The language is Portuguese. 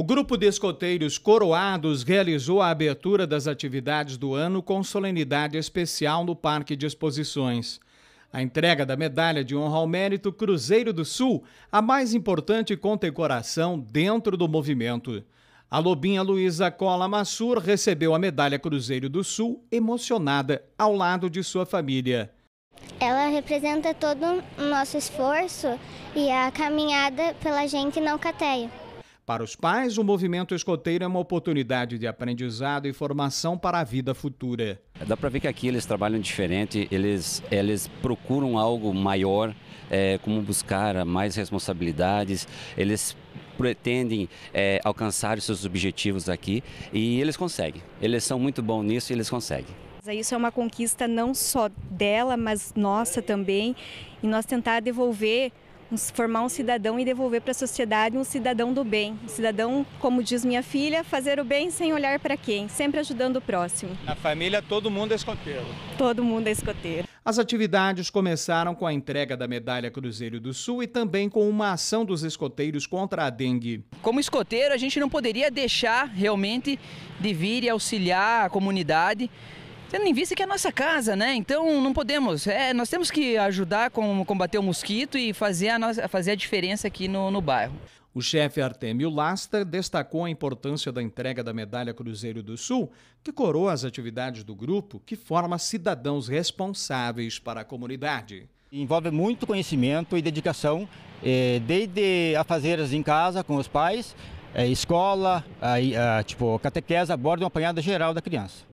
O grupo de escoteiros Coroados realizou a abertura das atividades do ano com solenidade especial no Parque de Exposições. A entrega da medalha de honra ao mérito Cruzeiro do Sul, a mais importante condecoração dentro do movimento. A lobinha Luísa Cola Massur recebeu a medalha Cruzeiro do Sul emocionada ao lado de sua família. Ela representa todo o nosso esforço e a caminhada pela gente na Alcateia. Para os pais, o movimento escoteiro é uma oportunidade de aprendizado e formação para a vida futura. Dá para ver que aqui eles trabalham diferente, eles, eles procuram algo maior, é, como buscar mais responsabilidades, eles pretendem é, alcançar os seus objetivos aqui e eles conseguem. Eles são muito bons nisso e eles conseguem. Isso é uma conquista não só dela, mas nossa também, e nós tentar devolver formar um cidadão e devolver para a sociedade um cidadão do bem. Um cidadão, como diz minha filha, fazer o bem sem olhar para quem, sempre ajudando o próximo. Na família, todo mundo é escoteiro. Todo mundo é escoteiro. As atividades começaram com a entrega da medalha Cruzeiro do Sul e também com uma ação dos escoteiros contra a dengue. Como escoteiro, a gente não poderia deixar realmente de vir e auxiliar a comunidade. Tendo em vista que é a nossa casa, né? Então não podemos. É, nós temos que ajudar com combater o mosquito e fazer a, nossa, fazer a diferença aqui no, no bairro. O chefe Artemio Lasta destacou a importância da entrega da Medalha Cruzeiro do Sul, que coroa as atividades do grupo, que forma cidadãos responsáveis para a comunidade. Envolve muito conhecimento e dedicação, eh, desde a as em casa com os pais, eh, escola, ah, tipo catequese, aborda uma apanhada geral da criança.